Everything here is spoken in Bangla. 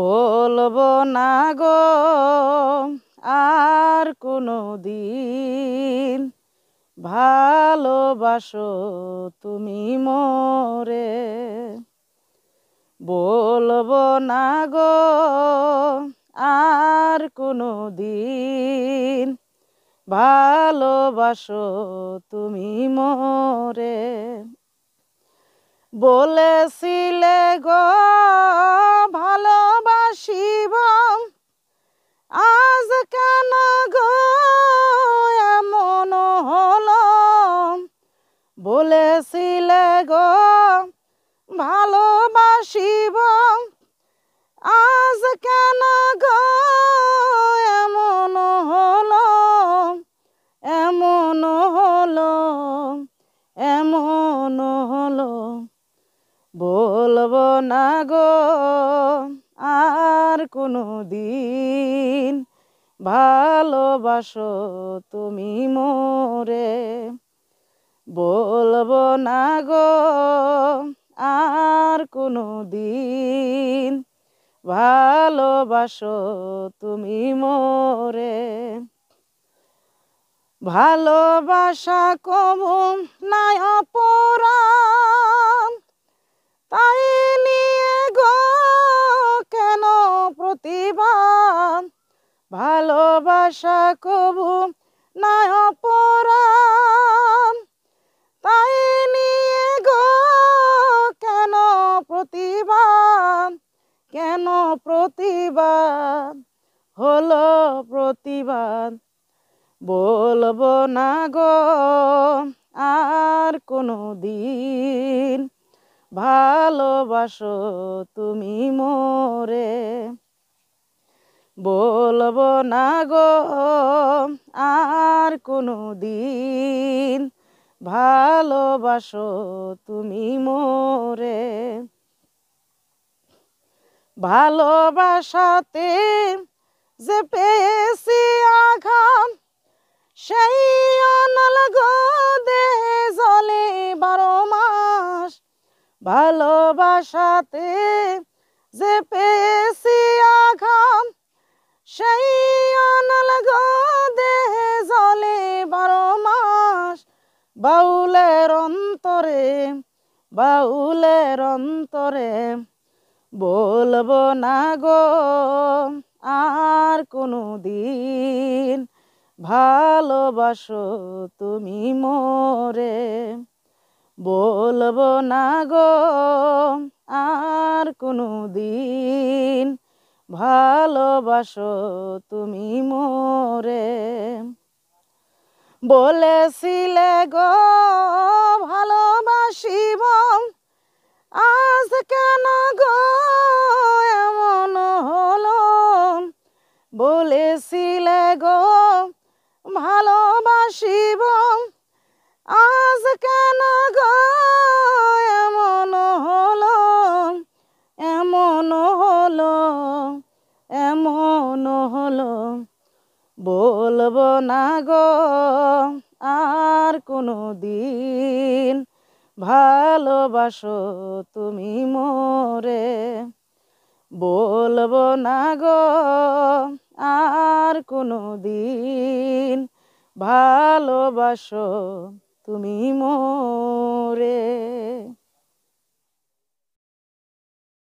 বলবো না গো আর কোনো দিন ভালোবাসো তুমি মোরে বলবো না গো আর কোনো দিন ভালোবাসো তুমি মোরে বলেছিলে গো বলেছিলে গো ভালোবাসিব আজ কেন গো এমন হলো এমন হলো এমন হলো বলবো না গো আর কোনো দিন ভালোবাসো তুমি মোরে বলবো না গো আর কোনো দিন ভালোবাসো তুমি মোরে ভালোবাসা কম নাই অপরাণ তাই নিয়ে গো কেন প্রতিবাদ ভালোবাসা কবু নাই অপরাণ প্রতিবাদ হলো প্রতিবাদ বলবো না গো আর কোনো দিন ভালোবাসো তুমি মোরে বলবো না গো আর কোনো দিন ভালোবাসো তুমি মোরে ভালোবাসাতে যে পেয়েছি আঘাত সেই অনল দে জলে বারো মাস ভালোবাসাতে যে পেয়েছি আঘাত সেই অনল দে জলে বারো মাস বাউলের অন্তরে বাউলের অন্তরে বলবো না গো আর কোনো দিন ভালোবাসো তুমি মোরে বলবো না গো আর কোনো দিন ভালোবাসো তুমি মোরে বলেছিলে গো ভালোবাসিব আজ কেন এমন হল এমন হল বলব না গো আর কোনো দিন ভালোবাসো তুমি মোরে বলব না গো আর কোনো দিন ভালোবাসো তুমি মোরে